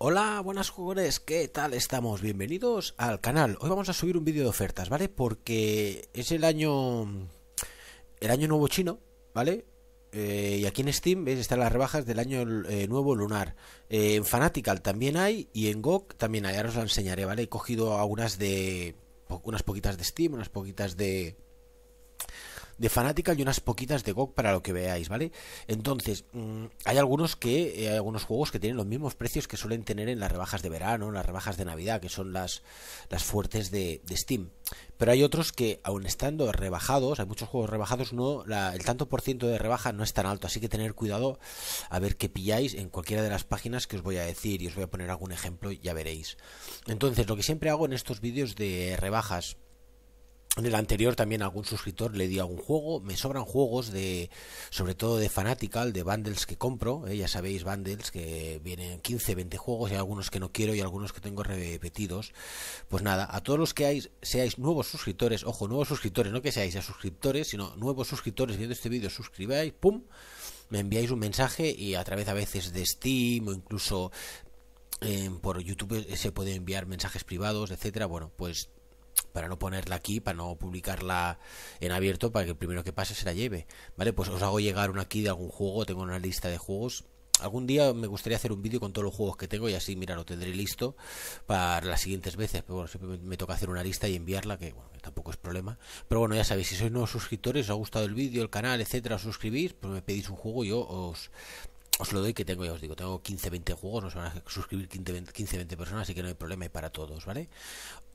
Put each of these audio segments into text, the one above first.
Hola, buenas jugadores, ¿qué tal estamos? Bienvenidos al canal. Hoy vamos a subir un vídeo de ofertas, ¿vale? Porque es el año... El año nuevo chino, ¿vale? Eh, y aquí en Steam, Están las rebajas del año eh, nuevo lunar. Eh, en Fanatical también hay y en GOG también hay. Ahora os la enseñaré, ¿vale? He cogido algunas de... Unas poquitas de Steam, unas poquitas de de fanática y unas poquitas de GOG para lo que veáis, ¿vale? Entonces, mm, hay algunos que, eh, algunos juegos que tienen los mismos precios que suelen tener en las rebajas de verano, en las rebajas de Navidad, que son las, las fuertes de, de Steam. Pero hay otros que, aun estando rebajados, hay muchos juegos rebajados, no el tanto por ciento de rebaja no es tan alto, así que tener cuidado a ver qué pilláis en cualquiera de las páginas que os voy a decir y os voy a poner algún ejemplo, ya veréis. Entonces, lo que siempre hago en estos vídeos de rebajas en el anterior también algún suscriptor le di algún juego. Me sobran juegos de, sobre todo de Fanatical, de bundles que compro. ¿eh? ya sabéis, bundles que vienen 15, 20 juegos. Y algunos que no quiero y algunos que tengo repetidos. Pues nada, a todos los que hay, seáis nuevos suscriptores, ojo, nuevos suscriptores, no que seáis ya suscriptores, sino nuevos suscriptores viendo este vídeo, suscribáis, pum, me enviáis un mensaje y a través a veces de Steam o incluso eh, por YouTube se puede enviar mensajes privados, etcétera. Bueno, pues para no ponerla aquí, para no publicarla en abierto, para que el primero que pase se la lleve. ¿Vale? Pues os hago llegar una aquí de algún juego, tengo una lista de juegos. Algún día me gustaría hacer un vídeo con todos los juegos que tengo y así, mira, lo tendré listo para las siguientes veces. Pero bueno, siempre me toca hacer una lista y enviarla, que bueno, tampoco es problema. Pero bueno, ya sabéis, si sois nuevos suscriptores, os ha gustado el vídeo, el canal, etcétera, os suscribís, pues me pedís un juego y yo os os lo doy que tengo, ya os digo, tengo 15, 20 juegos, nos van a suscribir 15, 20, 20 personas, así que no hay problema y para todos, ¿vale?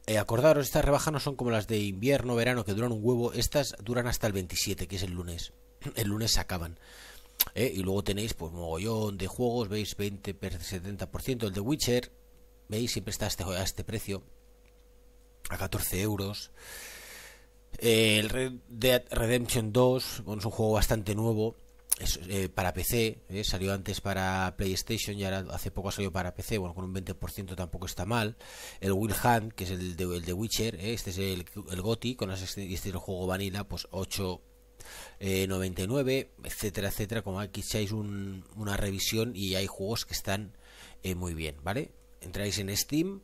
Eh, acordaros, estas rebajas no son como las de invierno, verano, que duran un huevo, estas duran hasta el 27, que es el lunes. El lunes se acaban. ¿eh? Y luego tenéis, pues, mogollón de juegos, veis 20, 70%, el de Witcher, veis, siempre está a este, este precio, a 14 euros. Eh, el Red Redemption 2, bueno, es un juego bastante nuevo eh, para PC, eh, salió antes para PlayStation y ahora hace poco ha salido para PC, bueno, con un 20% tampoco está mal. El Will Hunt, que es el de, el Witcher, eh, este es el, el GOTI, con este, este, es el juego vanilla, pues 8.99 99, etcétera, etcétera. Como aquí echáis una revisión y hay juegos que están muy bien, ¿vale? Entráis en Steam.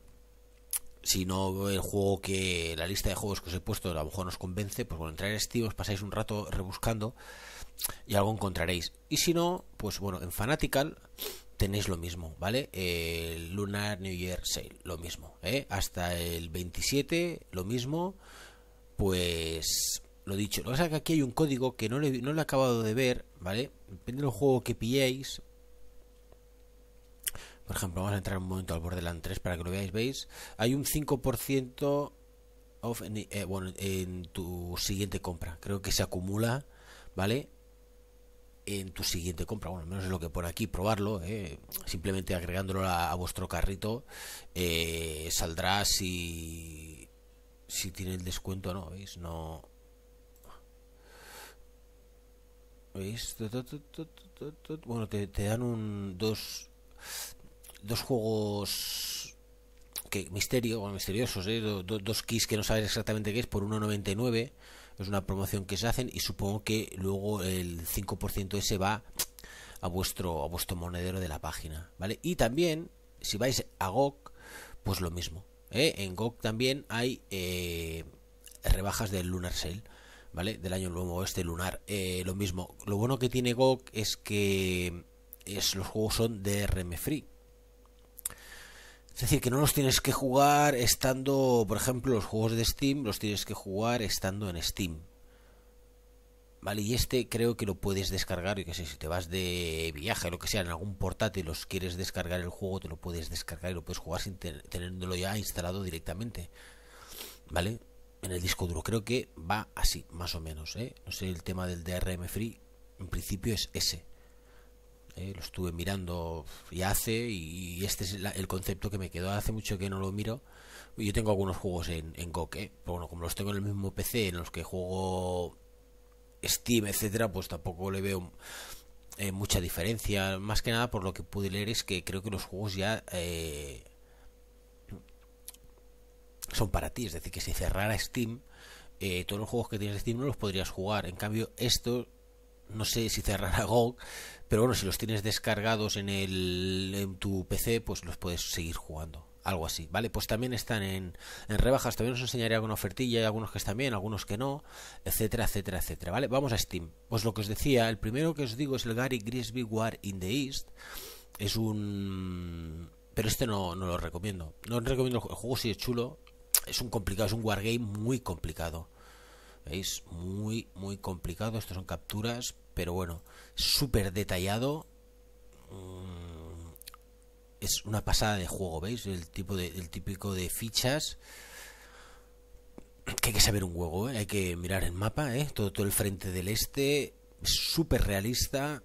Si no el juego que la lista de juegos que os he puesto a lo mejor nos convence, pues bueno, entrar en Steam, os pasáis un rato rebuscando y algo encontraréis. Y si no, pues bueno, en Fanatical tenéis lo mismo, ¿vale? El Lunar New Year Sale, lo mismo, ¿eh? Hasta el 27, lo mismo, pues lo dicho. Lo que pasa es que aquí hay un código que no, no lo he acabado de ver, ¿vale? Depende del juego que pilléis. Por ejemplo, vamos a entrar un momento al Borderland 3 para que lo veáis, ¿veis? Hay un 5% en, eh, bueno, en tu siguiente compra. Creo que se acumula, ¿vale? en tu siguiente compra. Bueno, al menos es lo que pone aquí, probarlo. ¿eh? Simplemente agregándolo a, vuestro carrito eh, saldrá si, si tiene el descuento o no. ¿Veis? No. ¿Veis? Bueno, te, dan un, dos, dos juegos que misterio, misteriosos, ¿eh? dos keys que no sabes exactamente qué es por 1.99 es una promoción que se hacen y supongo que luego el 5% ese va a vuestro, a vuestro monedero de la página, ¿vale? Y también, si vais a GOG, pues lo mismo. ¿eh? En GOG también hay eh, rebajas del Lunar Sale, ¿vale? Del año nuevo este lunar. Eh, lo mismo. Lo bueno que tiene GOG es que es, los juegos son DRM free. Es decir, que no los tienes que jugar estando, por ejemplo, los juegos de Steam los tienes que jugar estando en Steam. Vale, y este creo que lo puedes descargar, y que sé, si te vas de viaje o lo que sea, en algún portátil los quieres descargar el juego, te lo puedes descargar y lo puedes jugar sin teniéndolo ya instalado directamente. ¿Vale? En el disco duro. Creo que va así, más o menos. ¿eh? No sé, el tema del DRM Free, en principio es ese. ¿eh? lo estuve mirando y hace, y, este es el concepto que me quedó hace mucho que no lo miro. Yo tengo algunos juegos en, en GOG, ¿eh? pero bueno, como los tengo en el mismo PC en los que juego Steam, etcétera, pues tampoco le veo eh, mucha diferencia. Más que nada por lo que pude leer es que creo que los juegos ya son para ti, es decir, que si cerrara Steam, todos los juegos que tienes de Steam no los podrías jugar. En cambio, esto no sé si cerrará GOG, pero bueno, si los tienes descargados en, el, en tu PC, pues los puedes seguir jugando. Algo así, ¿vale? Pues también están en, rebajas, también os enseñaré alguna ofertilla, hay algunos que están bien, algunos que no, etcétera, etcétera, etcétera, ¿vale? Vamos a Steam. Pues lo que os decía, el primero que os digo es el Gary Grisby War in the East. Es un... Pero este no, lo recomiendo. No recomiendo el juego, si sí es chulo, es un complicado, es un wargame muy complicado. ¿Veis? Muy, muy complicado. Estos son capturas pero bueno, súper detallado. Mm, es una pasada de juego, ¿veis? El, tipo de, típico de fichas. Que hay que saber un juego, ¿eh? hay que mirar el mapa, ¿eh? todo, todo el frente del este, súper realista,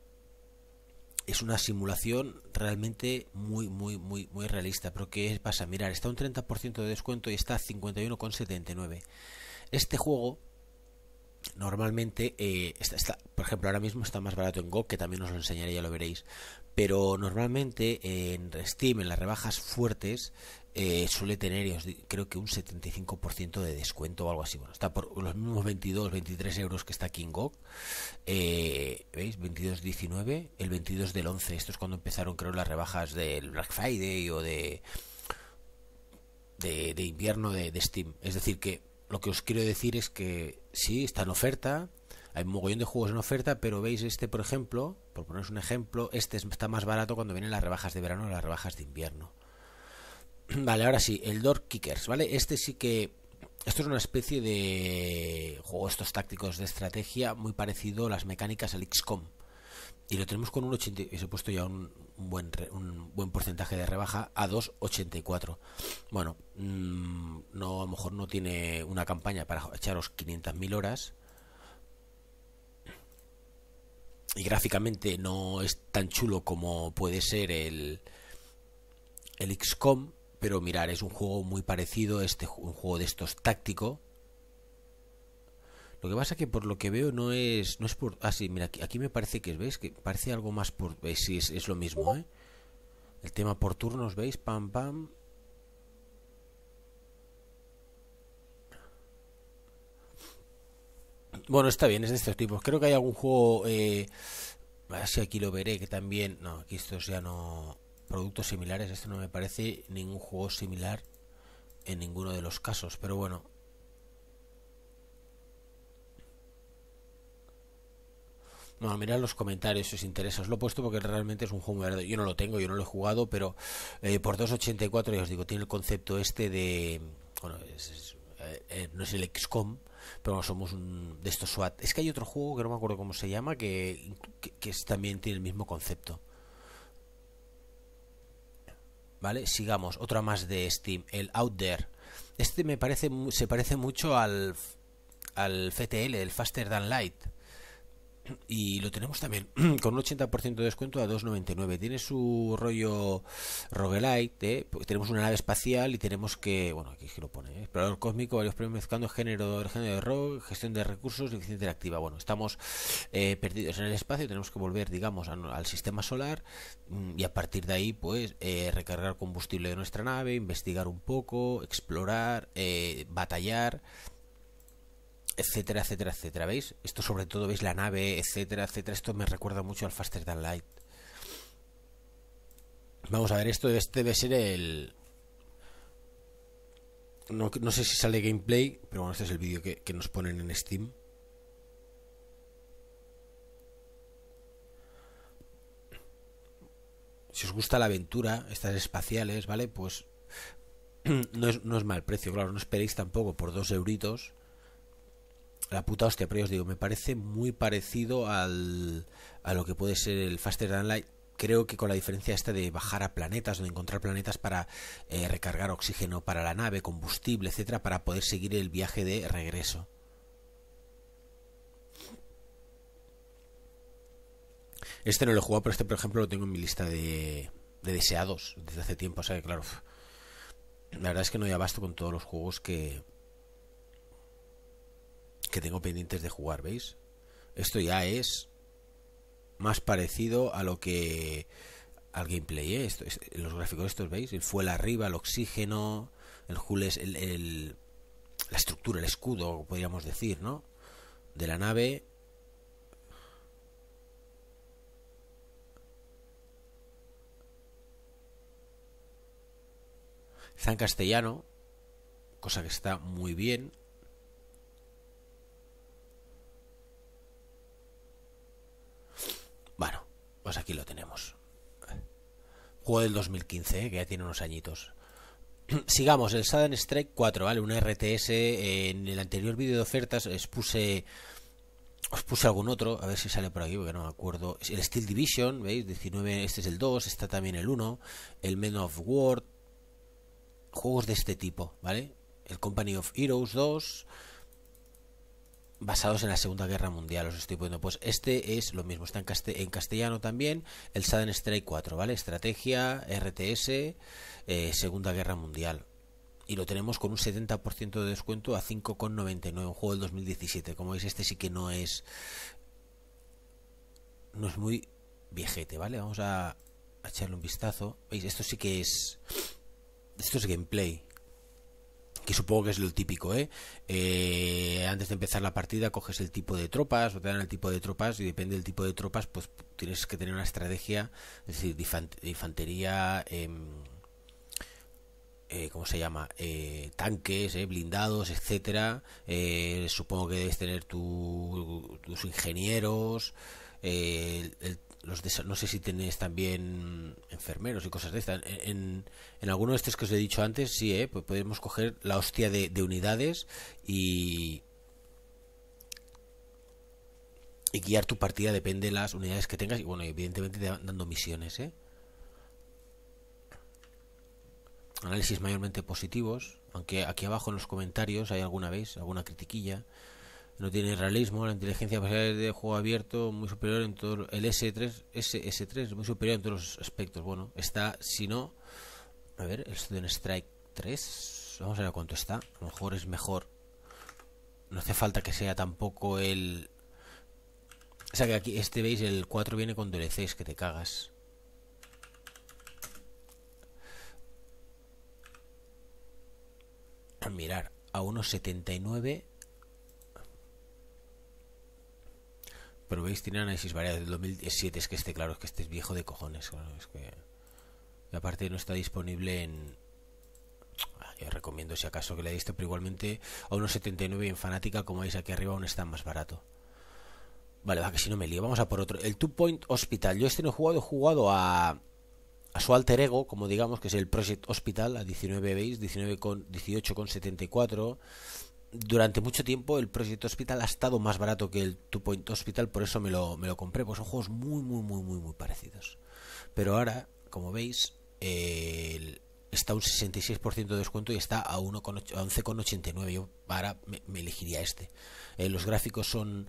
es una simulación realmente muy, muy, muy, muy realista. Pero ¿qué pasa? Mirar, está un 30% de descuento y está 51,79. Este juego Normalmente, eh, está, por ejemplo, ahora mismo está más barato en GOG, que también os lo enseñaré, ya lo veréis. Pero normalmente en Steam, en las rebajas fuertes, eh, suele tener, os creo que un 75% de descuento o algo así. Bueno, está por los mismos 22, 23 euros que está aquí en GOG. Eh, ¿Veis? 22,19. El 22 del 11. Esto es cuando empezaron, creo, las rebajas del Black Friday o de, de, invierno de Steam. Es decir, que lo que os quiero decir es que sí, está en oferta, hay un mogollón de juegos en oferta, pero veis este, por ejemplo, por poneros un ejemplo, este está más barato cuando vienen las rebajas de verano o las rebajas de invierno. Vale, ahora sí, el Door Kickers, ¿vale? Este sí que... Esto es una especie de juego, estos tácticos de estrategia, muy parecido a las mecánicas al XCOM. Y lo tenemos con un 80... y he puesto ya un, un buen, un buen porcentaje de rebaja a 2,84. Bueno, mm, no, a lo mejor no tiene una campaña para echaros 500.000 horas. Y gráficamente no es tan chulo como puede ser el, el XCOM, pero mirar, es un juego muy parecido, este, un juego de estos táctico, lo que pasa es que por lo que veo no es no es por ah sí, mira, aquí, aquí me parece que veis que parece algo más por eh, es, lo mismo, ¿eh? El tema por turnos, ¿veis? Pam pam. Bueno, está bien, es de estos tipos. Creo que hay algún juego eh, si aquí lo veré que también, no, aquí estos ya no productos similares, esto no me parece ningún juego similar en ninguno de los casos, pero bueno, No, mirad los comentarios si os interesa. Os lo he puesto porque realmente es un juego Yo no lo tengo, yo no lo he jugado, pero eh, por 2.84, ya os digo, tiene el concepto este de. Bueno, eh, eh, no es el XCOM, pero somos un, de estos SWAT. Es que hay otro juego que no me acuerdo cómo se llama que, también tiene el mismo concepto. ¿Vale? Sigamos. Otra más de Steam, el Out There. Este me parece, se parece mucho al, al FTL, el Faster Than Light y lo tenemos también con un 80% de descuento a 2,99. Tiene su rollo roguelite, ¿eh? pues tenemos una nave espacial y tenemos que, bueno, aquí lo pone, ¿eh? explorador cósmico, varios premios mezclando género, género de rock, gestión de recursos y eficiencia Bueno, estamos eh, perdidos en el espacio, tenemos que volver, digamos, al sistema solar mm, y a partir de ahí, pues, recargar combustible de nuestra nave, investigar un poco, explorar, batallar etcétera, etcétera, etcétera. ¿Veis? Esto sobre todo, ¿veis? La nave, etcétera, etcétera. Esto me recuerda mucho al Faster Than Light. Vamos a ver, esto este debe ser el... No, sé si sale gameplay, pero bueno, este es el vídeo que, nos ponen en Steam. Si os gusta la aventura, estas espaciales, ¿vale? Pues no es, no es mal precio, claro, no esperéis tampoco por dos euritos la puta hostia, pero yo os digo, me parece muy parecido al, a lo que puede ser el Faster Than Light. Creo que con la diferencia esta de bajar a planetas o de encontrar planetas para eh, recargar oxígeno para la nave, combustible, etcétera, para poder seguir el viaje de regreso. Este no lo he jugado, pero este, por ejemplo, lo tengo en mi lista de, de deseados desde hace tiempo. O sea que, claro, la verdad es que no hay abasto con todos los juegos que, que tengo pendientes de jugar, ¿veis? Esto ya es más parecido a lo que al gameplay, ¿eh? los gráficos estos, ¿veis? El fuel arriba, el oxígeno, el Jules, la estructura, el escudo, podríamos decir, ¿no? De la nave. Está castellano, cosa que está muy bien. Pues aquí lo tenemos. Juego del 2015, que ya tiene unos añitos. Sigamos, el Sudden Strike 4, ¿vale? un RTS. Eh, en el anterior vídeo de ofertas expuse os puse algún otro, a ver si sale por aquí, porque no me acuerdo. El Steel Division, ¿veis? 19, este es el 2, está también el 1. El Men of War. Juegos de este tipo, ¿vale? El Company of Heroes 2 basados en la Segunda Guerra Mundial, os estoy poniendo. Pues este es lo mismo, está en, castellano también, el Sudden Strike 4, ¿vale? Estrategia, RTS, eh, Segunda Guerra Mundial. Y lo tenemos con un 70% de descuento a 5,99, un juego del 2017. Como veis, este sí que no es... No es muy viejete, ¿vale? Vamos a echarle un vistazo. ¿Veis? Esto sí que es... Esto es gameplay, que supongo que es lo típico, ¿eh? ¿eh? Antes de empezar la partida coges el tipo de tropas o te dan el tipo de tropas y depende del tipo de tropas, pues tienes que tener una estrategia, es decir, de infantería, eh, eh, ¿cómo se llama? Eh, tanques, eh, blindados, etcétera. Eh, supongo que debes tener tus ingenieros, el, los no sé si tenéis también enfermeros y cosas de estas. En, en, alguno de estos que os he dicho antes, sí, ¿eh? Pues podemos coger la hostia de, unidades y, y guiar tu partida depende de las unidades que tengas y bueno, evidentemente te van dando misiones, ¿eh? Análisis mayormente positivos, aunque aquí abajo en los comentarios hay alguna vez, alguna critiquilla no tiene realismo, la inteligencia de juego abierto muy superior en todo el S3, s 3 muy superior en todos los aspectos. Bueno, está si no, a ver, el Student Strike 3, vamos a ver cuánto está. A lo mejor es mejor. No hace falta que sea tampoco el o sea que aquí este veis el 4 viene con DLCs que te cagas. Mirar, a 1.79 79 Pero veis, tiene análisis variado del 2007. Es que este, claro, es que este es viejo de cojones. Claro, es que... aparte no está disponible en... Ah, yo recomiendo si acaso que le diste, pero igualmente a unos 79 en Fanática, como veis aquí arriba, aún está más barato. Vale, va, que si no me lío. Vamos a por otro. El Two Point Hospital. Yo este no he jugado, he jugado a, a su alter ego, como digamos, que es el Project Hospital, a 19, veis, 19 con, 18,74 durante mucho tiempo el Project Hospital ha estado más barato que el Two Point Hospital, por eso me lo, me lo compré, pues son juegos muy, muy, muy, muy, muy parecidos. Pero ahora, como veis, está un 66% de descuento y está a, 11,89. Yo ahora me, elegiría este. Eh, los gráficos son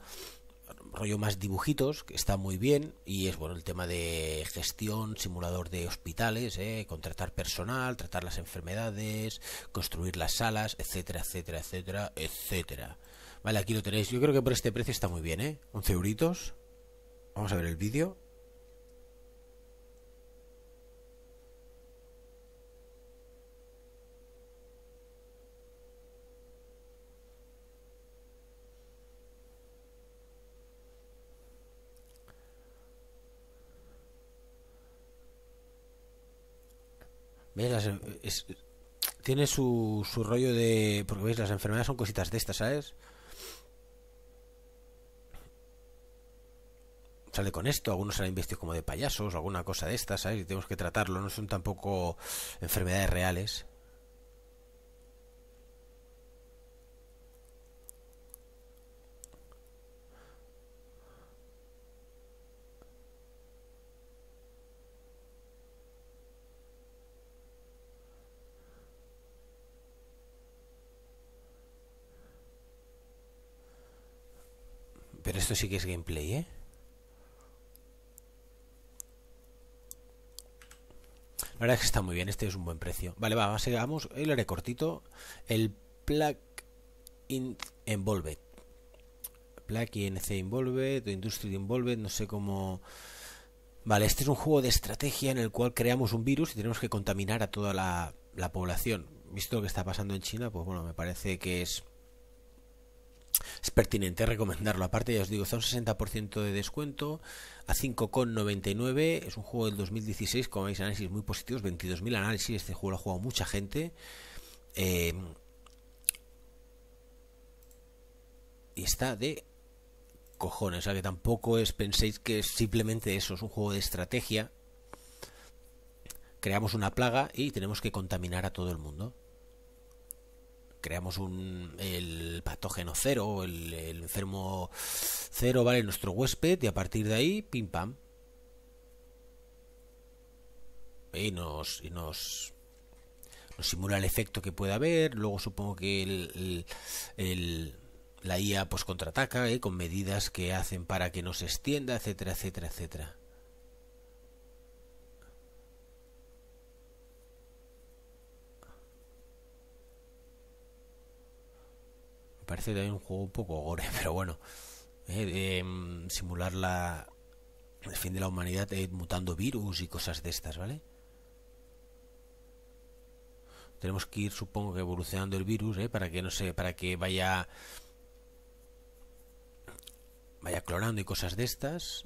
rollo más dibujitos, que está muy bien, y es bueno el tema de gestión, simulador de hospitales, ¿eh? contratar personal, tratar las enfermedades, construir las salas, etcétera, etcétera, etcétera, etcétera. Vale, aquí lo tenéis. Yo creo que por este precio está muy bien, ¿eh? 11 euritos. Vamos a ver el vídeo. tiene su, su rollo de... Porque veis, las enfermedades son cositas de estas, ¿sabes? sale con esto, algunos se han investido como de payasos, alguna cosa de estas, ¿sabes? Y tenemos que tratarlo, no son tampoco enfermedades reales. Esto sí que es gameplay, ¿eh? La verdad es que está muy bien, este es un buen precio. Vale, va, vamos, Hoy lo haré cortito. El Plug in Involved. Plug INC Involved, Industry Involved, no sé cómo. Vale, este es un juego de estrategia en el cual creamos un virus y tenemos que contaminar a toda la población. Visto lo que está pasando en China, pues bueno, me parece que es es pertinente recomendarlo. Aparte, ya os digo, está un 60% de descuento a 5,99. Es un juego del 2016, como veis, análisis muy positivos, 22.000 análisis. Este juego lo ha jugado mucha gente. Em, y está de cojones. O sea que tampoco es, penséis que es simplemente eso, es un juego de estrategia. Creamos una plaga y tenemos que contaminar a todo el mundo creamos un, el patógeno cero, el, enfermo cero, ¿vale? Nuestro huésped y a partir de ahí, pim pam. Y nos, y nos, nos simula el efecto que puede haber. Luego supongo que el, el, la IA pues contraataca ¿eh? con medidas que hacen para que no se extienda, etcétera, etcétera, etcétera. Parece también un juego un poco gore, pero bueno. Eh, em, simular la, el fin de la humanidad eh, mutando virus y cosas de estas, ¿vale? Tenemos que ir, supongo que evolucionando el virus, eh, Para que, no sé, para que vaya... Vaya clonando y cosas de estas.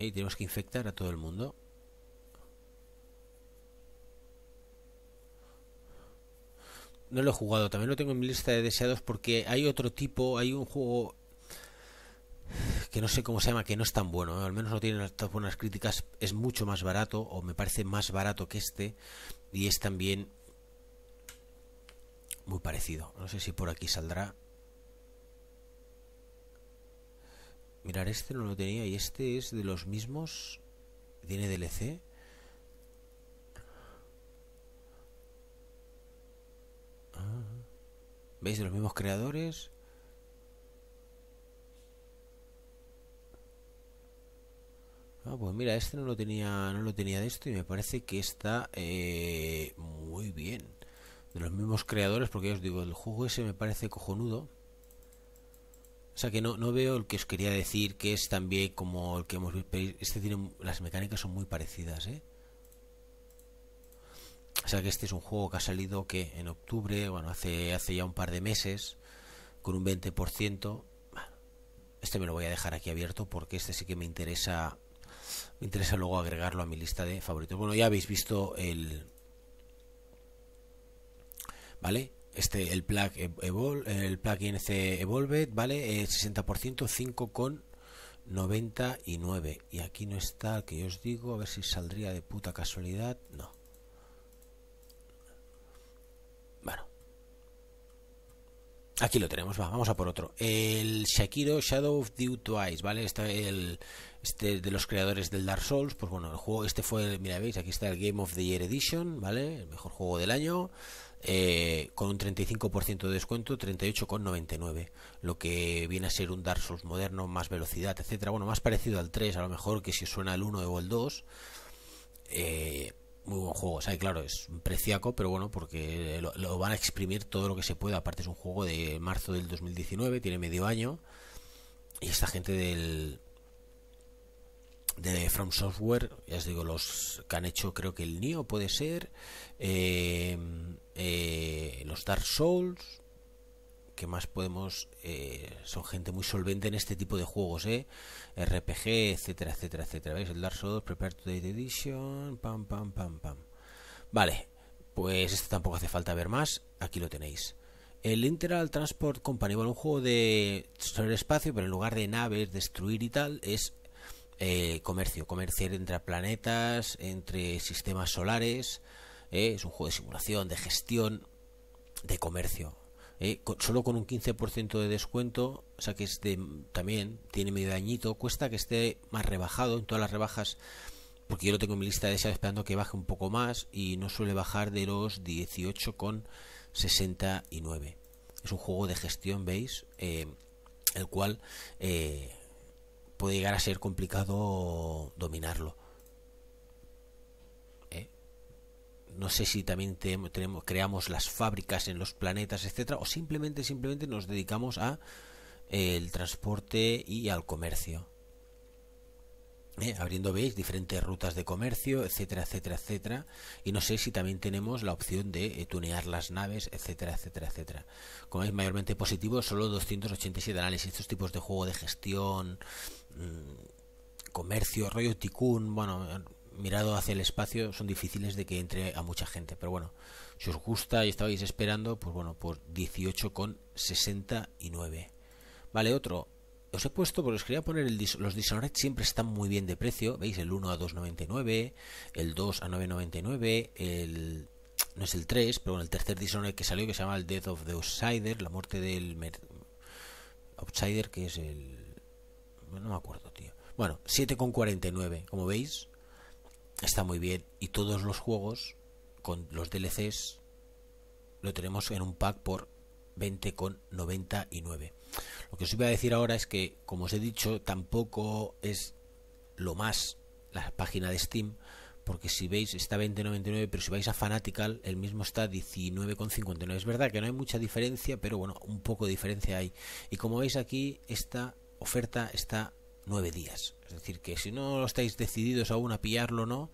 Y tenemos que infectar a todo el mundo. no lo he jugado, también lo tengo en mi lista de deseados porque hay otro tipo, hay un juego que no sé cómo se llama, que no es tan bueno, ¿eh? al menos no tiene tan buenas críticas, es mucho más barato, o me parece más barato que este, y es también muy parecido. No sé si por aquí saldrá. Mirar, este no lo tenía, y este es de los mismos. ¿Tiene DLC? Ah. ¿Veis de los mismos creadores? Ah, pues mira, este no lo tenía, no lo tenía de esto y me parece que está eh, muy bien. De los mismos creadores, porque ya os digo, el juego ese me parece cojonudo. O sea que no, no veo el que os quería decir, que es también como el que hemos visto. Este tiene, las mecánicas son muy parecidas, ¿eh? O sea que este es un juego que ha salido que en octubre, bueno, hace, hace ya un par de meses, con un 20%. Este me lo voy a dejar aquí abierto porque este sí que me interesa. Me interesa luego agregarlo a mi lista de favoritos. Bueno, ya habéis visto el. ¿Vale? Este, el plug Evol, el plug INC Evolved, ¿vale? El 60%, 5,99. Y aquí no está, que yo os digo, a ver si saldría de puta casualidad. No. Aquí lo tenemos, vamos a por otro. El Shakiro Shadow of Due Twice, ¿vale? Este, el, este de los creadores del Dark Souls, pues bueno, el juego, este fue, mira, veis, aquí está el Game of the Year Edition, ¿vale? El mejor juego del año, eh, con un 35% de descuento, 38,99, lo que viene a ser un Dark Souls moderno, más velocidad, etcétera. Bueno, más parecido al 3, a lo mejor que si suena el 1 o el 2. Eh, muy buen juego. O sea, claro, es preciaco, pero bueno, porque lo, van a exprimir todo lo que se pueda. Aparte es un juego de marzo del 2019, tiene medio año. Y esta gente del de From Software, ya os digo, los que han hecho creo que el Nio puede ser, eh, eh, los Dark Souls, que más podemos eh, son gente muy solvente en este tipo de juegos, ¿eh? RPG, etcétera, etcétera, etcétera. ¿Veis? El Dark Souls, Prepare Edition, pam, pam, pam, pam. Vale, pues este tampoco hace falta ver más, aquí lo tenéis. El Interal Transport Company, bueno, un juego de sobre el espacio, pero en lugar de naves, destruir y tal, es eh, comercio, comerciar entre planetas, entre sistemas solares, ¿eh? es un juego de simulación, de gestión, de comercio. Eh, solo con un 15% de descuento, o sea que este también tiene medio dañito, cuesta que esté más rebajado en todas las rebajas, porque yo lo tengo en mi lista de deseos esperando que baje un poco más y no suele bajar de los 18,69. Es un juego de gestión, ¿veis? Eh, el cual eh, puede llegar a ser complicado dominarlo. no sé si también tenemos, creamos las fábricas en los planetas, etcétera, o simplemente, simplemente nos dedicamos a eh, el transporte y al comercio. Eh, abriendo, veis, diferentes rutas de comercio, etcétera, etcétera, etcétera. Y no sé si también tenemos la opción de eh, tunear las naves, etcétera, etcétera, etcétera. Como es mayormente positivo, solo 287 análisis. Estos tipos de juego de gestión, mm, comercio, rollo ticún, bueno, mirado hacia el espacio son difíciles de que entre a mucha gente. Pero bueno, si os gusta y estabais esperando, pues bueno, por 18,69. Vale, otro. Os he puesto, porque os quería poner el los Dishonored siempre están muy bien de precio. ¿Veis? El 1 a 2,99, el 2 a 9,99, el... No es el 3, pero bueno, el tercer Dishonored que salió que se llama el Death of the Outsider, la muerte del... Outsider que es el... No me acuerdo, tío. Bueno, 7,49, como veis, está muy bien. Y todos los juegos con los DLCs lo tenemos en un pack por 20,99. Lo que os iba a decir ahora es que, como os he dicho, tampoco es lo más la página de Steam, porque si veis está 20.99, pero si vais a Fanatical, el mismo está 19.59. Es verdad que no hay mucha diferencia, pero bueno, un poco de diferencia hay. Y como veis aquí, esta oferta está nueve días. Es decir, que si no estáis decididos aún a pillarlo no,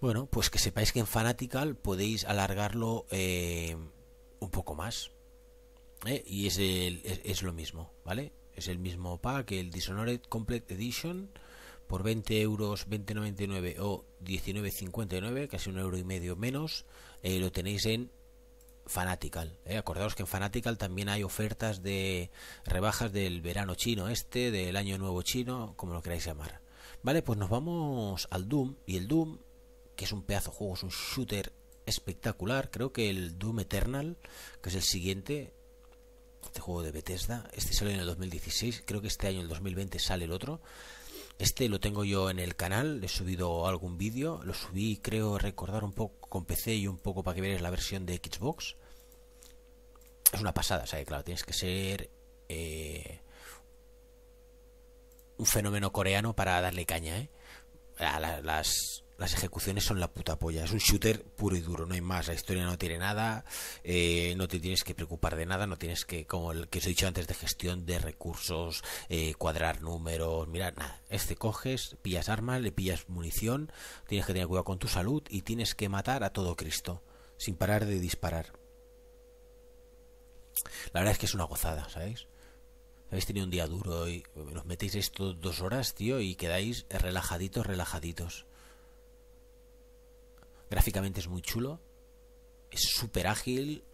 bueno, pues que sepáis que en Fanatical podéis alargarlo eh, un poco más. ¿eh? Y es, el, es, lo mismo, ¿vale? Es el mismo pack, el Dishonored Complete Edition por 20 euros 20.99 o 19.59 casi un euro y medio menos eh, lo tenéis en Fanatical. ¿eh? Acordaos que en Fanatical también hay ofertas de rebajas del verano chino este, del año nuevo chino, como lo queráis llamar. Vale, pues nos vamos al Doom. Y el Doom, que es un pedazo de juego, es un shooter espectacular. Creo que el Doom Eternal, que es el siguiente, este juego de Bethesda, este salió en el 2016, creo que este año, el 2020, sale el otro. Este lo tengo yo en el canal, he subido algún vídeo, lo subí creo recordar un poco con PC y un poco para que veáis la versión de Xbox. Es una pasada, o sea, claro, tienes que ser eh, un fenómeno coreano para darle caña, ¿eh? A las las ejecuciones son la puta polla. Es un shooter puro y duro, no hay más. La historia no tiene nada, eh, no te tienes que preocupar de nada, no tienes que, como el que os he dicho antes, de gestión de recursos, eh, cuadrar números, mirar, nada. Este coges, pillas armas, le pillas munición, tienes que tener cuidado con tu salud y tienes que matar a todo Cristo, sin parar de disparar. La verdad es que es una gozada, ¿sabéis? Habéis tenido un día duro hoy. nos metéis esto dos horas, tío, y quedáis relajaditos, relajaditos. Gráficamente es muy chulo. Es súper ágil.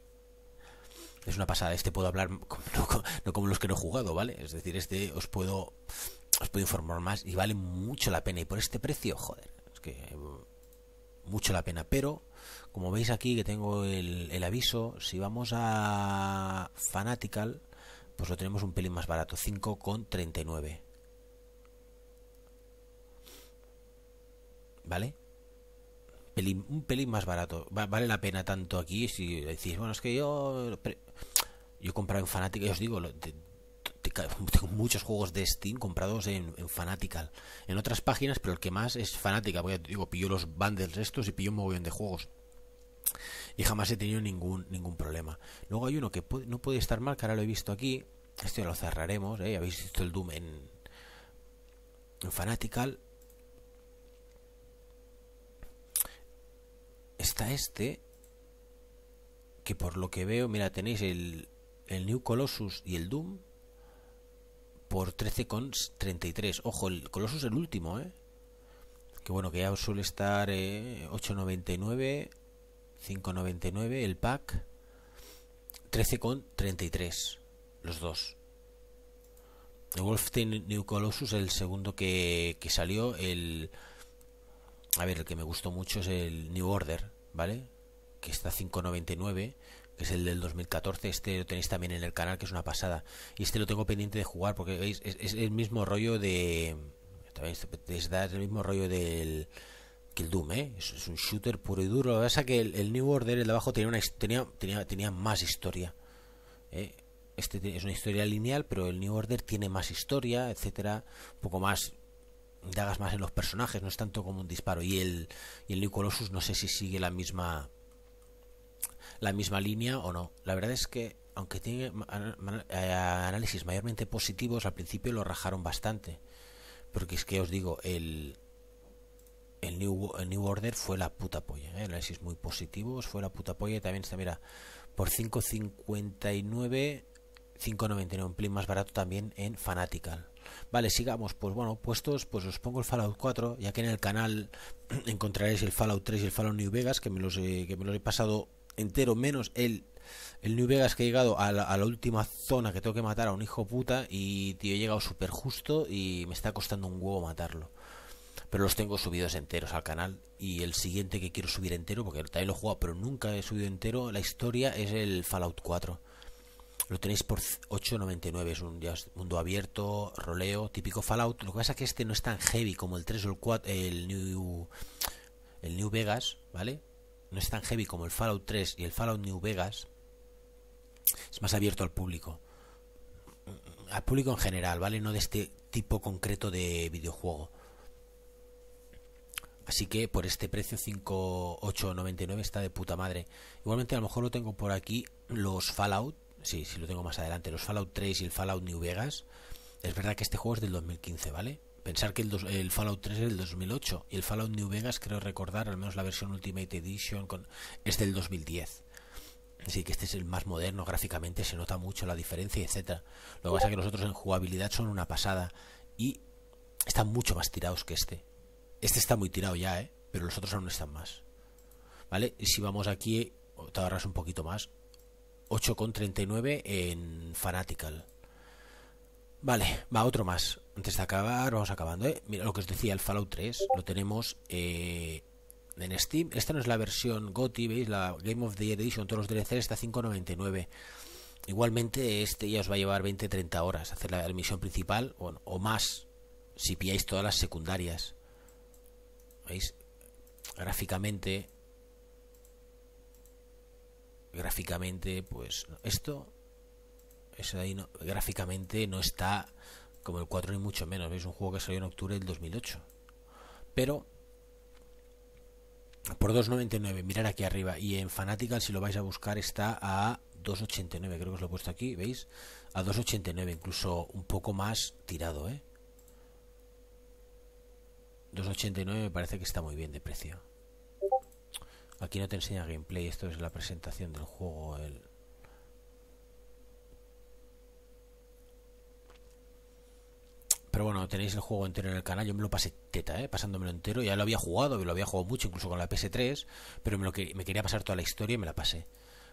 Es una pasada. Este puedo hablar no, como los que no he jugado, ¿vale? Es decir, este os puedo, os puedo informar más y vale mucho la pena. Y por este precio, joder, es que mm, mucho la pena. Pero, como veis aquí que tengo el, el aviso, si vamos a Fanatical, pues lo tenemos un pelín más barato, 5,39. ¿Vale? un pelín más barato. vale la pena tanto aquí si decís, bueno, es que yo. Yo he comprado en Fanatical, os digo, tengo muchos juegos de Steam comprados en, Fanatical. En otras páginas, pero el que más es Fanatical. digo, pillo los bundles estos y pillo un mogollón de juegos. Y jamás he tenido ningún, ningún problema. Luego hay uno que no puede estar mal, que ahora lo he visto aquí. Este lo cerraremos, ¿eh? Habéis visto el Doom en, en Fanatical está este, que por lo que veo, mira, tenéis el, el New Colossus y el Doom por 13,33. Ojo, el Colossus es el último, ¿eh? Que bueno, que ya suele estar 8,99, eh, 5,99 el pack, 13,33 los dos. El Wolfenstein New Colossus, el segundo que, que salió, el... A ver, el que me gustó mucho es el New Order, ¿vale? Que está 5.99, que es el del 2014. Este lo tenéis también en el canal, que es una pasada. Y este lo tengo pendiente de jugar, porque veis, es, el mismo rollo de. También es el mismo rollo del. Que el Doom, ¿eh? es, un shooter puro y duro. Lo que pasa es que el, New Order, el de abajo, tenía, una, tenía, tenía, tenía más historia. ¿eh? Este es una historia lineal, pero el New Order tiene más historia, etcétera, un poco más dagas más en los personajes, no es tanto como un disparo. Y el, y el New Colossus no sé si sigue la misma la misma línea o no. La verdad es que, aunque tiene eh, análisis mayormente positivos, al principio lo rajaron bastante. Porque es que os digo, el, el, New, Order fue la puta polla. ¿eh? Análisis muy positivos, fue la puta polla. Y también está, mira, por 5.59, 5.99, un play más barato también en Fanatical. Vale, sigamos. Pues bueno, puestos, pues os pongo el Fallout 4, ya que en el canal encontraréis el Fallout 3 y el Fallout New Vegas, que me los he, que me los he pasado entero, menos el, el New Vegas que he llegado a la, última zona que tengo que matar a un hijo puta y tío, he llegado super justo y me está costando un huevo matarlo. Pero los tengo subidos enteros al canal y el siguiente que quiero subir entero, porque también lo he jugado pero nunca he subido entero, la historia es el Fallout 4 lo tenéis por 8.99, es un ya, mundo abierto, roleo, típico Fallout. Lo que pasa es que este no es tan heavy como el 3 o el 4, el New, el New Vegas, ¿vale? No es tan heavy como el Fallout 3 y el Fallout New Vegas. Es más abierto al público. Al público en general, ¿vale? No de este tipo concreto de videojuego. Así que por este precio 58.99 está de puta madre. Igualmente a lo mejor lo tengo por aquí los Fallout sí, sí lo tengo más adelante, los Fallout 3 y el Fallout New Vegas, es verdad que este juego es del 2015, ¿vale? Pensar que el, Fallout 3 es del 2008 y el Fallout New Vegas, creo recordar, al menos la versión Ultimate Edition, con, es del 2010. Así que este es el más moderno gráficamente, se nota mucho la diferencia, etcétera. Lo que pasa es que los otros en jugabilidad son una pasada y están mucho más tirados que este. Este está muy tirado ya, ¿eh? pero los otros aún están más. ¿Vale? Y si vamos aquí, te agarras un poquito más. 8,39 en Fanatical. Vale, va otro más. Antes de acabar, vamos acabando. ¿eh? Mira lo que os decía, el Fallout 3 lo tenemos eh, en Steam. Esta no es la versión GOTI, ¿veis? La Game of the Year Edition, todos los DLC está 5,99. Igualmente, este ya os va a llevar 20-30 horas hacer la, misión principal o, o, más si pilláis todas las secundarias. ¿Veis? Gráficamente, gráficamente, pues esto, eso ahí no, gráficamente no está como el 4 ni mucho menos. es Un juego que salió en octubre del 2008. Pero por 2.99, mirar aquí arriba. Y en Fanatical, si lo vais a buscar, está a 2.89. Creo que os lo he puesto aquí, ¿veis? A 2.89, incluso un poco más tirado, ¿eh? 2.89 me parece que está muy bien de precio. Aquí no te enseña gameplay, esto es la presentación del juego. Pero bueno, tenéis el juego entero en el canal. Yo me lo pasé teta, ¿eh? pasándomelo entero. Ya lo había jugado, lo había jugado mucho, incluso con la PS3. Pero me, lo me quería pasar toda la historia y me la pasé.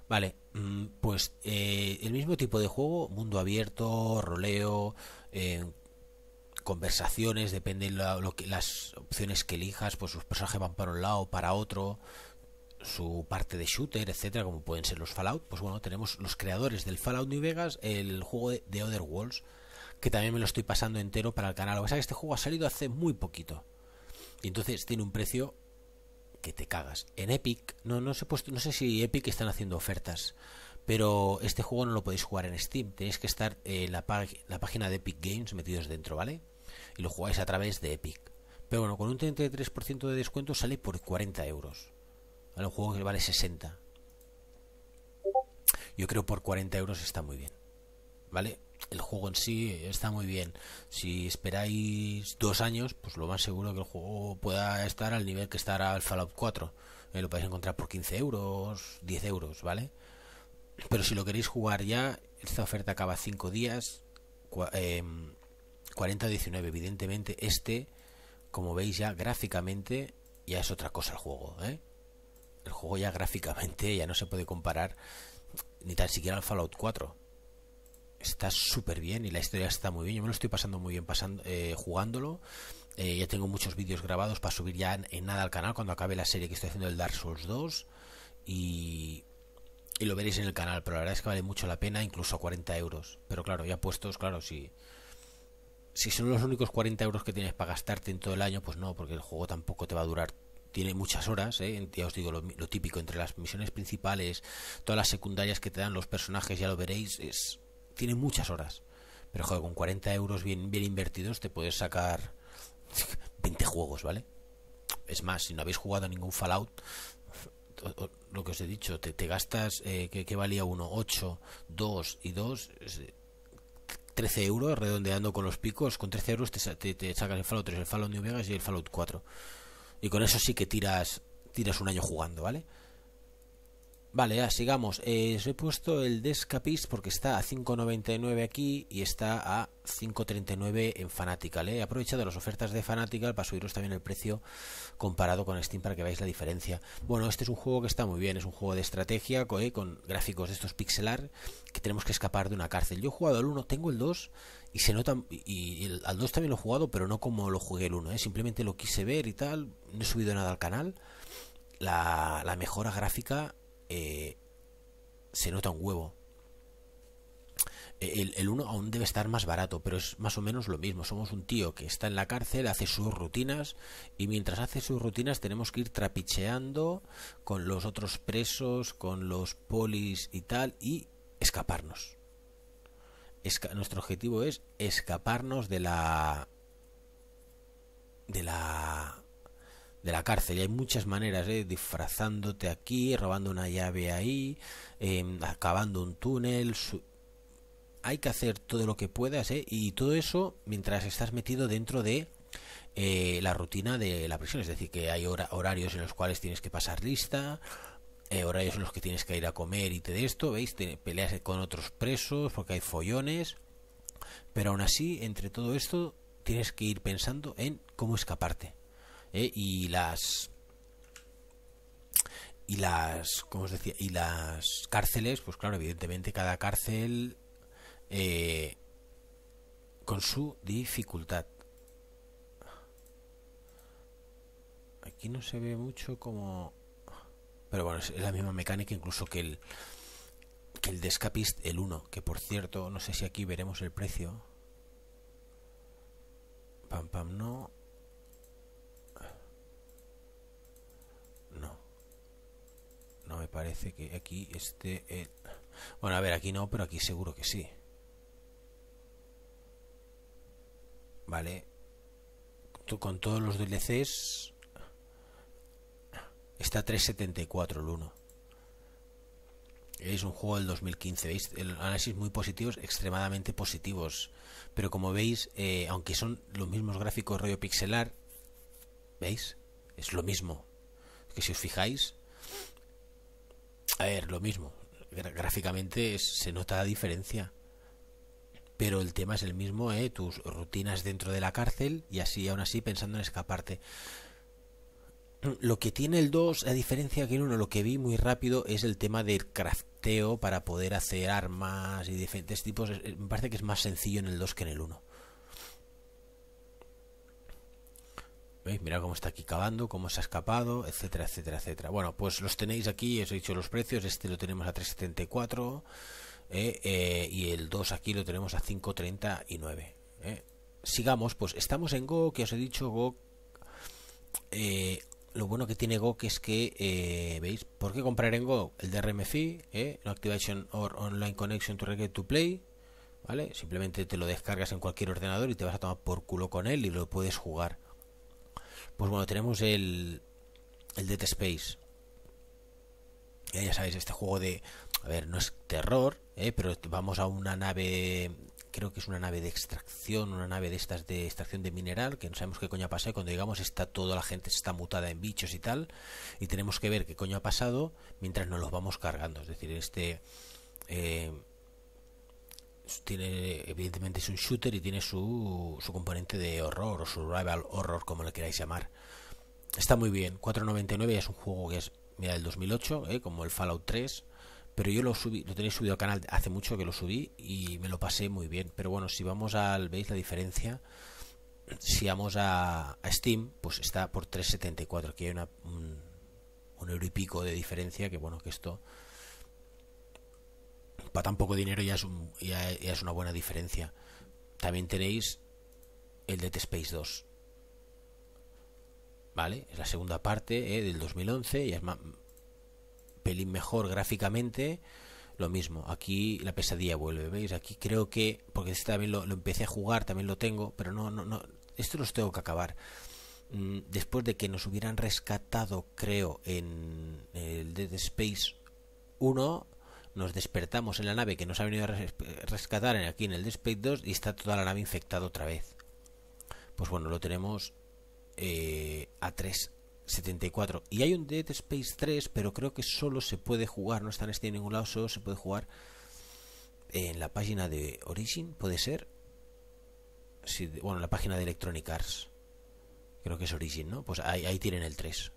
Vale, mm, pues eh, el mismo tipo de juego, mundo abierto, roleo, eh, conversaciones, depende de lo, las opciones que elijas, pues sus personajes van para un lado, para otro su parte de shooter, etcétera, como pueden ser los Fallout, pues bueno, tenemos los creadores del Fallout New Vegas, el juego de, Other Worlds, que también me lo estoy pasando entero para el canal. O sea que este juego ha salido hace muy poquito. Y entonces tiene un precio que te cagas. En Epic, no, no, sé, no sé si Epic están haciendo ofertas, pero este juego no lo podéis jugar en Steam. Tenéis que estar en eh, la, la página de Epic Games metidos dentro, ¿vale? Y lo jugáis a través de Epic. Pero bueno, con un 33% de descuento sale por 40 euros un juego que vale 60. Yo creo por 40 euros está muy bien. ¿Vale? El juego en sí está muy bien. Si esperáis dos años, pues lo más seguro que el juego pueda estar al nivel que estará el Fallout 4. ¿eh? lo podéis encontrar por 15 euros, 10 euros, ¿vale? Pero si lo queréis jugar ya, esta oferta acaba 5 días, 40 40-19. Em, Evidentemente, este, como veis ya gráficamente, ya es otra cosa el juego, ¿eh? el juego ya gráficamente ya no se puede comparar ni tan siquiera al Fallout 4. Está súper bien y la historia está muy bien. Yo me lo estoy pasando muy bien pasando, eh, jugándolo. Eh, ya tengo muchos vídeos grabados para subir ya en, nada al canal cuando acabe la serie que estoy haciendo del Dark Souls 2. Y, lo veréis en el canal, pero la verdad es que vale mucho la pena, incluso 40 euros. Pero claro, ya puestos, claro, si, si son los únicos 40 euros que tienes para gastarte en todo el año, pues no, porque el juego tampoco te va a durar tiene muchas horas, ¿eh? ya os digo lo, típico, entre las misiones principales, todas las secundarias que te dan los personajes, ya lo veréis, es, tiene muchas horas. Pero joder, con 40 euros bien, bien invertidos te puedes sacar 20 juegos, ¿vale? Es más, si no habéis jugado ningún Fallout, lo que os he dicho, te, gastas, eh, que, valía uno? 8, 2 y 2, 13 euros, redondeando con los picos, con 13 euros te sacas el Fallout 3, el Fallout New Vegas y el Fallout 4 y con eso sí que tiras, tiras un año jugando, ¿vale? Vale, ya sigamos. Eh, os he puesto el Descapist porque está a 5.99 aquí y está a 5.39 en Fanatical. ¿eh? He aprovechado las ofertas de Fanatical para subiros también el precio comparado con Steam para que veáis la diferencia. Bueno, este es un juego que está muy bien, es un juego de estrategia eh, con gráficos de estos pixelar que tenemos que escapar de una cárcel. Yo he jugado al 1, tengo el 2 y se nota, y, al 2 también lo he jugado, pero no como lo jugué el 1, ¿eh? simplemente lo quise ver y tal, no he subido nada al canal. La, la mejora gráfica eh, se nota un huevo. El uno aún debe estar más barato, pero es más o menos lo mismo. Somos un tío que está en la cárcel, hace sus rutinas y mientras hace sus rutinas tenemos que ir trapicheando con los otros presos, con los polis y tal y escaparnos. nuestro objetivo es escaparnos de la de la de la cárcel. Y hay muchas maneras, ¿eh? disfrazándote aquí, robando una llave ahí, em, acabando un túnel. Hay que hacer todo lo que puedas ¿eh? y todo eso mientras estás metido dentro de eh, la rutina de la prisión. Es decir, que hay horarios en los cuales tienes que pasar lista. Eh, horarios en los que tienes que ir a comer y te de esto, ¿veis? peleas con otros presos porque hay follones. Pero aún así, entre todo esto, tienes que ir pensando en cómo escaparte ¿eh? y las y las como os decía y las cárceles pues claro evidentemente cada cárcel eh, con su dificultad aquí no se ve mucho como pero bueno es la misma mecánica incluso que el que el de el 1 que por cierto no sé si aquí veremos el precio pam pam no No. No me parece que aquí esté... Bueno, a ver, aquí no, pero aquí seguro que sí. Vale. Con todos los DLCs... Está 374 el 1. Es un juego del 2015, ¿veis? El análisis muy positivos, extremadamente positivos. Pero como veis, eh, aunque son los mismos gráficos rollo pixelar, ¿veis? Es lo mismo que si os fijáis, a ver, lo mismo, gráficamente se nota la diferencia, pero el tema es el mismo, ¿eh? tus rutinas dentro de la cárcel y así, aún así, pensando en escaparte. Lo que tiene el 2, a diferencia que el 1, lo que vi muy rápido es el tema del crafteo para poder hacer armas y diferentes tipos. Me parece que es más sencillo en el 2 que en el 1. Mira Mirad cómo está aquí cavando, cómo se ha escapado, etcétera, etcétera, etcétera. Bueno, pues los tenéis aquí, os he dicho los precios. Este lo tenemos a 3.74 eh, eh, y el 2 aquí lo tenemos a 5.39. Eh. Sigamos, pues estamos en Go, que os he dicho, Go... lo bueno que tiene Go es que, ¿veis? ¿Por qué comprar en Go? El DRMFI, eh, no Activation or Online Connection to Request to Play, ¿vale? Simplemente te lo descargas en cualquier ordenador y te vas a tomar por culo con él y lo puedes jugar. Pues bueno, tenemos el, el Dead Space. ya sabéis, este juego de... A ver, no es terror, eh, pero vamos a una nave... Creo que es una nave de extracción, una nave de estas de extracción de mineral, que no sabemos qué coño ha pasado. Y cuando llegamos está toda la gente está mutada en bichos y tal. Y tenemos que ver qué coño ha pasado mientras nos los vamos cargando. Es decir, este... Eh, tiene evidentemente es un shooter y tiene su, su componente de horror o survival horror como le queráis llamar está muy bien 4.99 es un juego que es mira del 2008 ¿eh? como el Fallout 3 pero yo lo subí lo tenéis subido al canal hace mucho que lo subí y me lo pasé muy bien pero bueno si vamos al veis la diferencia si vamos a, Steam pues está por 3.74 que hay una un, un euro y pico de diferencia que bueno que esto para tan poco dinero ya es, una buena diferencia. También tenéis el Dead Space 2. ¿Vale? Es la segunda parte eh, del 2011 y es más, pelín mejor gráficamente. Lo mismo, aquí la pesadilla vuelve, ¿veis? Aquí creo que, porque este también lo, lo empecé a jugar, también lo tengo, pero no, no, no, esto los tengo que acabar. Mm, después de que nos hubieran rescatado, creo, en el Dead Space 1, nos despertamos en la nave que nos ha venido a rescatar aquí en el Space 2 y está toda la nave infectada otra vez. Pues bueno, lo tenemos eh, a 3.74. Y hay un Dead Space 3, pero creo que solo se puede jugar, no está en este en ningún lado, solo se puede jugar en la página de Origin, puede ser. bueno, en la página de Electronic Arts. Creo que es Origin, ¿no? Pues ahí tienen el 3.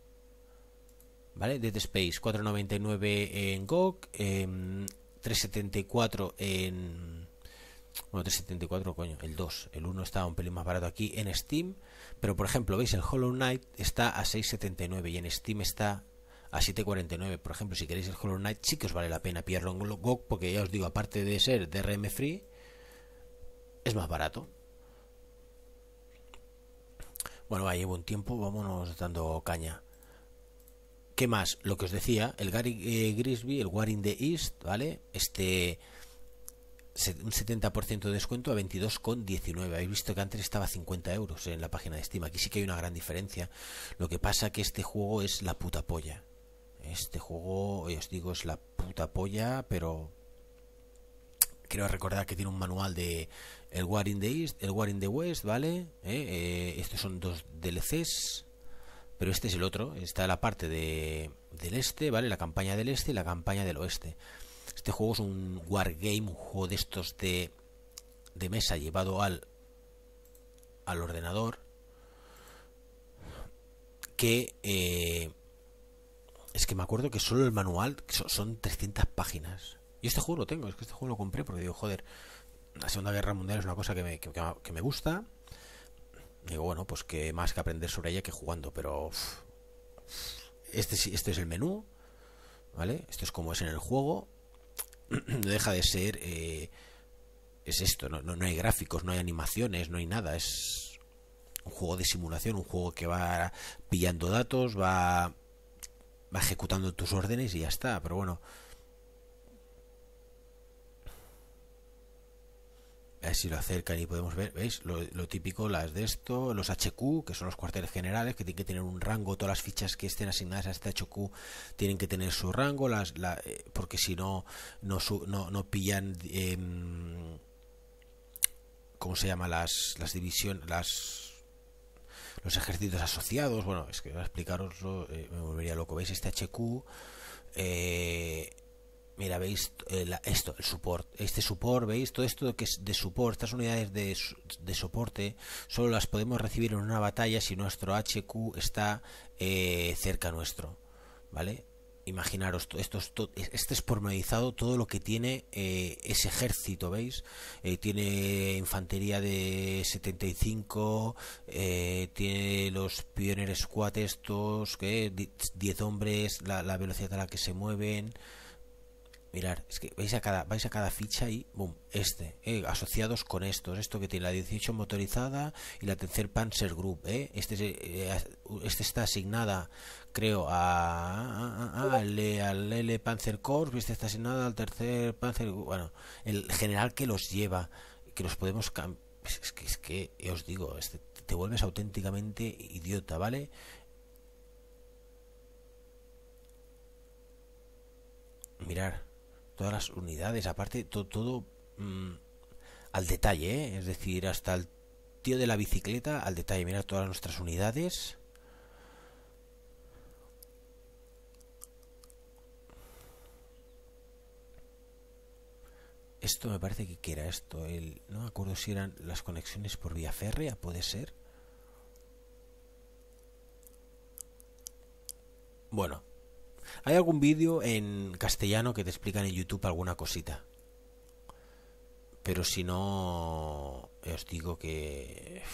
¿vale? Dead Space 4.99 en GOG, 3.74 em, en... Bueno, 3.74, coño, el 2. El 1 está un pelín más barato aquí en Steam. Pero, por ejemplo, veis, el Hollow Knight está a 6.79 y en Steam está a 7.49. Por ejemplo, si queréis el Hollow Knight, sí que os vale la pena pillarlo en GOG porque ya os digo, aparte de ser DRM free, es más barato. Bueno, va, llevo un tiempo, vámonos dando caña. ¿Qué más? Lo que os decía, el Gary eh, Grisby, el War in the East, ¿vale? Este un 70% de descuento a 22,19. Habéis visto que antes estaba a 50 euros en la página de Steam. Aquí sí que hay una gran diferencia. Lo que pasa que este juego es la puta polla. Este juego, eh, os digo, es la puta polla, pero Quiero recordar que tiene un manual de el War in the East, el War in the West, ¿vale? Eh, estos son dos DLCs pero este es el otro, está la parte de, del este, ¿vale? La campaña del este y la campaña del oeste. Este juego es un wargame, un juego de estos de, mesa llevado al, al ordenador, que... Eh, es que me acuerdo que solo el manual son 300 páginas. Y este juego lo tengo, es que este juego lo compré porque digo, joder, la Segunda Guerra Mundial es una cosa que me, que me gusta, bueno, pues que más que aprender sobre ella que jugando, pero este, este es el menú, ¿vale? Esto es como es en el juego, no deja de ser, eh, es esto, no, no, no, hay gráficos, no hay animaciones, no hay nada, es un juego de simulación, un juego que va pillando datos, va, va ejecutando tus órdenes y ya está, pero bueno, así lo acercan y podemos ver, ¿veis? Lo, típico, las de esto, los HQ, que son los cuarteles generales, que tienen que tener un rango, todas las fichas que estén asignadas a este HQ tienen que tener su rango, las, la, eh, porque si no, no, no, no pillan, em, ¿cómo se llama? Las, las divisiones, las los ejércitos asociados, bueno, es que explicaroslo explicaros eh, me volvería loco, ¿veis? Este HQ... Eh, mira, veis eh, esto, el support, este support, veis todo esto que es de support, estas unidades de, de, soporte solo las podemos recibir en una batalla si nuestro HQ está eh, cerca nuestro, ¿vale? Imaginaros, esto es este es formalizado todo lo que tiene eh, ese ejército, ¿veis? tiene infantería de 75, tiene los Pioneer Squad estos, que 10 hombres, la, la velocidad a la que se mueven, mirar, es que vais a cada, vais a cada ficha y boom, este, eh, asociados con estos, esto que tiene la 18 motorizada y la tercer Panzer Group, eh, este, eh, este está asignada, creo, a, al, L Panzer Corps, este está asignado al tercer Panzer, bueno, el general que los lleva, que los podemos es que, es que os digo, este, te vuelves auténticamente idiota, ¿vale? Mirar todas las unidades, aparte todo, mm, al detalle, ¿eh? es decir, hasta el tío de la bicicleta al detalle, ...mira todas nuestras unidades. Esto me parece que, que era esto, el, no me acuerdo si eran las conexiones por vía férrea, puede ser. Bueno, ¿Hay algún vídeo en castellano que te explican en YouTube alguna cosita? Pero si no, os digo que...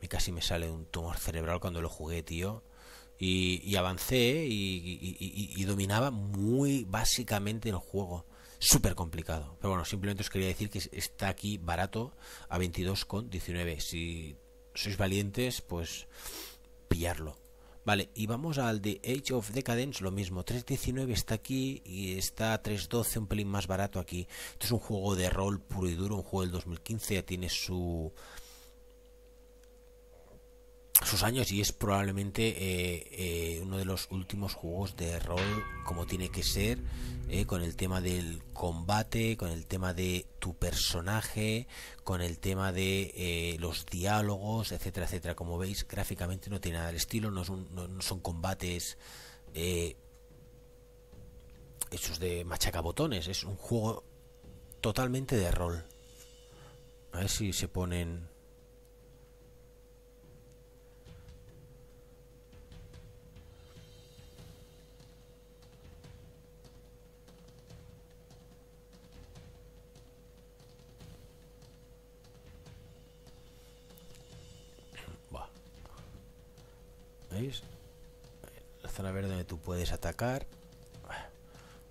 Me casi me sale un tumor cerebral cuando lo jugué, tío. Y, y avancé y, y, dominaba muy básicamente el juego. Súper complicado. Pero bueno, simplemente os quería decir que está aquí barato a 22,19. Si sois valientes, pues pillarlo. Vale, y vamos al The Age of Decadence, lo mismo, 3.19 está aquí y está 3.12 un pelín más barato aquí. Esto es un juego de rol puro y duro, un juego del 2015, ya tiene su sus años y es probablemente eh, eh, uno de los últimos juegos de rol como tiene que ser, eh, con el tema del combate, con el tema de tu personaje, con el tema de los diálogos, etcétera, etcétera. Como veis, gráficamente no tiene nada de estilo, no, no son combates hechos de machacabotones, es un juego totalmente de rol. A ver si se ponen... La zona verde donde tú puedes atacar.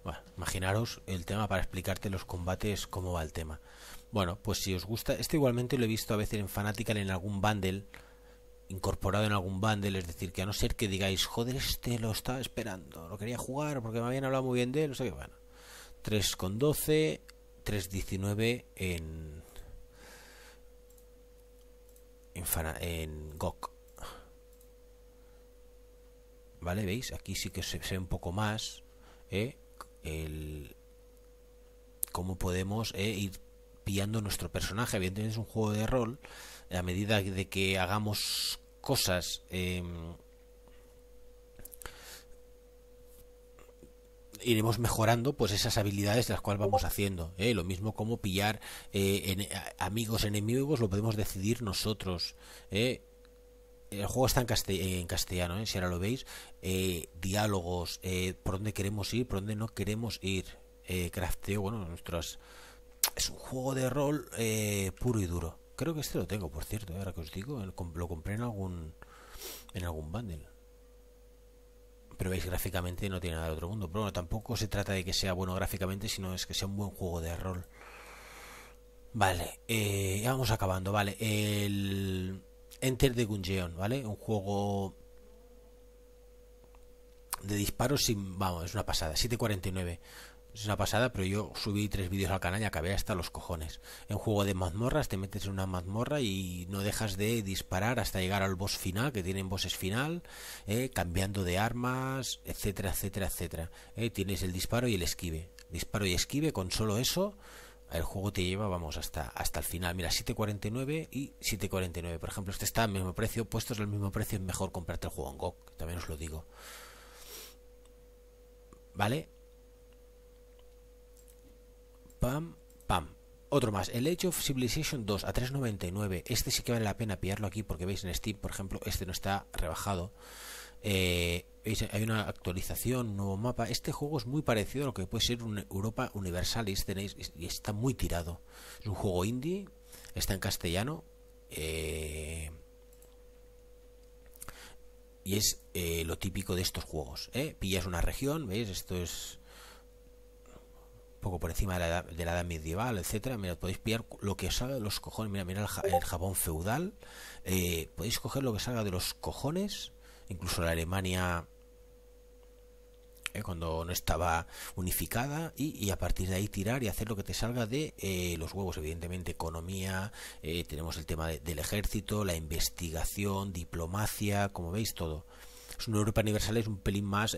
Bueno, imaginaros el tema para explicarte los combates, cómo va el tema. Bueno, pues si os gusta, este igualmente lo he visto a veces en Fanatical en algún bundle, incorporado en algún bundle, es decir, que a no ser que digáis, joder, este lo estaba esperando, lo quería jugar porque me habían hablado muy bien de él, no sé qué, bueno. 3,12, 3,19 en, en, en GOG. ¿vale? ¿Veis? Aquí sí que se ve un poco más ¿eh? cómo podemos ¿eh? ir pillando nuestro personaje. Bien, es un juego de rol. A medida de que hagamos cosas... Em, iremos mejorando pues esas habilidades las cuales vamos haciendo ¿eh? lo mismo como pillar amigos enemigos lo podemos decidir nosotros ¿eh? el juego está en, castellano, ¿eh? si ahora lo veis, eh, diálogos, eh, por dónde queremos ir, por dónde no queremos ir, crafteo, bueno, nuestras... Es un juego de rol puro y duro. Creo que este lo tengo, por cierto, ahora que os digo, lo compré en algún, en algún bundle. Pero veis, gráficamente no tiene nada de otro mundo. Pero bueno, tampoco se trata de que sea bueno gráficamente, sino es que sea un buen juego de rol. Vale, ya vamos acabando, vale. El Enter de Gungeon, ¿vale? Un juego de disparos sin... Vamos, es una pasada. 749. Es una pasada, pero yo subí tres vídeos al canal y acabé hasta los cojones. En juego de mazmorras te metes en una mazmorra y no dejas de disparar hasta llegar al boss final, que tienen bosses final, eh, cambiando de armas, etcétera, etcétera, etcétera. Eh, tienes el disparo y el esquive. Disparo y esquive, con solo eso el juego te lleva, vamos, hasta, hasta el final. Mira, 7.49 y 7.49. Por ejemplo, este está al mismo precio, es al mismo precio, es mejor comprarte el juego en GOG, también os lo digo. ¿Vale? Pam, pam. Otro más, el Age of Civilization 2 a 3.99. Este sí que vale la pena pillarlo aquí porque veis en Steam, por ejemplo, este no está rebajado. Eh, hay una actualización, un nuevo mapa. Este juego es muy parecido a lo que puede ser un Europa Universalis. Tenéis, y está muy tirado. Es un juego indie, está en castellano. Eh, y es eh, lo típico de estos juegos. Pillas una región, ¿veis? Esto es un poco por encima de la, edad, medieval, etcétera. Mira, podéis pillar lo que salga de los cojones. Mira, mira el, el jabón feudal. podéis coger lo que salga de los cojones incluso la Alemania eh, cuando no estaba unificada y, a partir de ahí tirar y hacer lo que te salga de eh, los huevos evidentemente economía eh, tenemos el tema del ejército la investigación diplomacia como veis todo es una Europa universal es un pelín más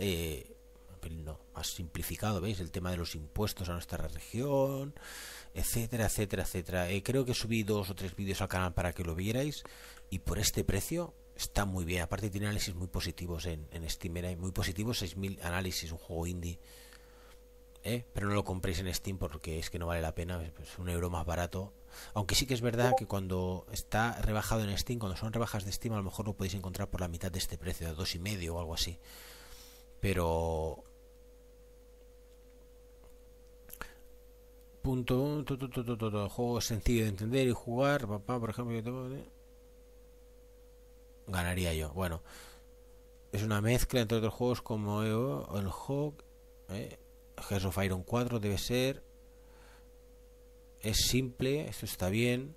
pelín no, más simplificado veis el tema de los impuestos a nuestra región etcétera etcétera etcétera creo que subí dos o tres vídeos al canal para que lo vierais y por este precio está muy bien. Aparte tiene análisis muy positivos en, en Steam. Era muy positivos, 6.000 análisis, un juego indie. ¿Eh? Pero no lo compréis en Steam porque es que no vale la pena. Es pues, un euro más barato. Aunque sí que es verdad que cuando está rebajado en Steam, cuando son rebajas de Steam, a lo mejor lo podéis encontrar por la mitad de este precio, de dos y medio o algo así. Pero... Punto... Juego sencillo de entender y jugar. Papá, por ejemplo, yo tengo ganaría yo. Bueno, es una mezcla entre otros juegos como el Hawk, eh, of Iron 4 debe ser. Es simple, esto está bien.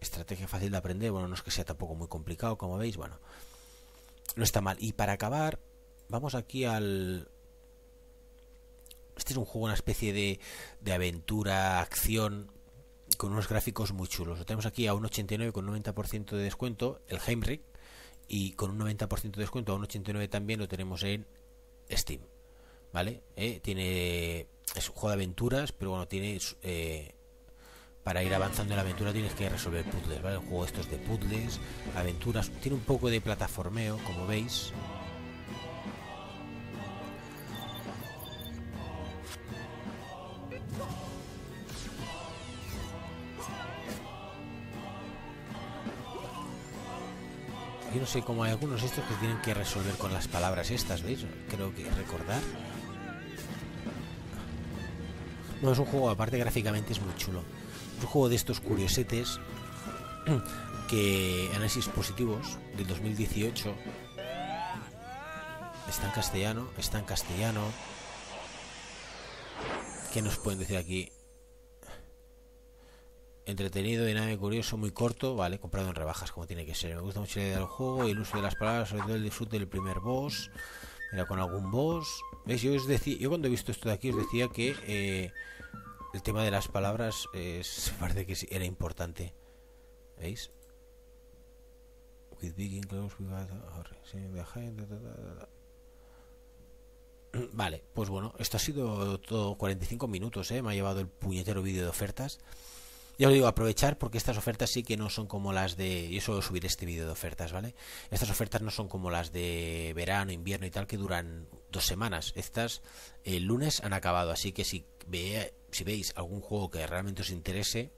Estrategia fácil de aprender, bueno, no es que sea tampoco muy complicado, como veis, bueno, no está mal. Y para acabar, vamos aquí al. Este es un juego, una especie de, de aventura, acción, con unos gráficos muy chulos. Lo tenemos aquí a un 89 con 90% de descuento, el Heimrich, y con un 90% de descuento a un 89 también lo tenemos en Steam. ¿Vale? Eh, tiene. Es un juego de aventuras, pero bueno, tiene. Eh, para ir avanzando en la aventura tienes que resolver puzzles, ¿vale? Un juego estos de puzzles, aventuras, tiene un poco de plataformeo, como veis. no sé cómo hay algunos estos que tienen que resolver con las palabras estas, ¿veis? Creo que recordar. No, es un juego, aparte gráficamente es muy chulo. Es un juego de estos curiosetes que análisis positivos del 2018 está en castellano, está en castellano. ¿Qué nos pueden decir aquí? entretenido, dinámico, curioso, muy corto, vale, comprado en rebajas como tiene que ser. Me gusta mucho la idea del juego el uso de las palabras, sobre todo el disfrute del primer boss, mira, con algún boss. ¿Veis? Yo, os decía, yo cuando he visto esto de aquí os decía que eh, el tema de las palabras es eh, parece que era importante. ¿Veis? Vale, pues bueno, esto ha sido todo 45 minutos, ¿eh? me ha llevado el puñetero vídeo de ofertas. Ya os digo, aprovechar porque estas ofertas sí que no son como las de... Yo suelo subir este vídeo de ofertas, ¿vale? Estas ofertas no son como las de verano, invierno y tal, que duran dos semanas. Estas el lunes han acabado, así que si, si veis algún juego que realmente os interese,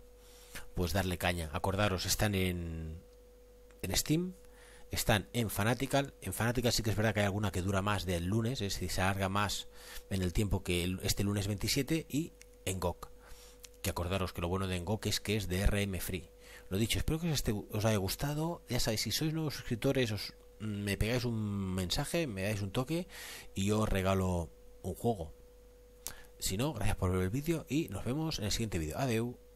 pues darle caña. Acordaros, están en, en Steam, están en Fanatical. En Fanatical sí que es verdad que hay alguna que dura más del lunes, es decir, se alarga más en el tiempo que este lunes 27 y en GOG que acordaros que lo bueno de que es que es DRM free. Lo dicho, espero que os, haya gustado. Ya sabéis, si sois nuevos suscriptores, os, mm, me pegáis un mensaje, me dais un toque y yo os regalo un juego. Si no, gracias por ver el vídeo y nos vemos en el siguiente vídeo. Adeu.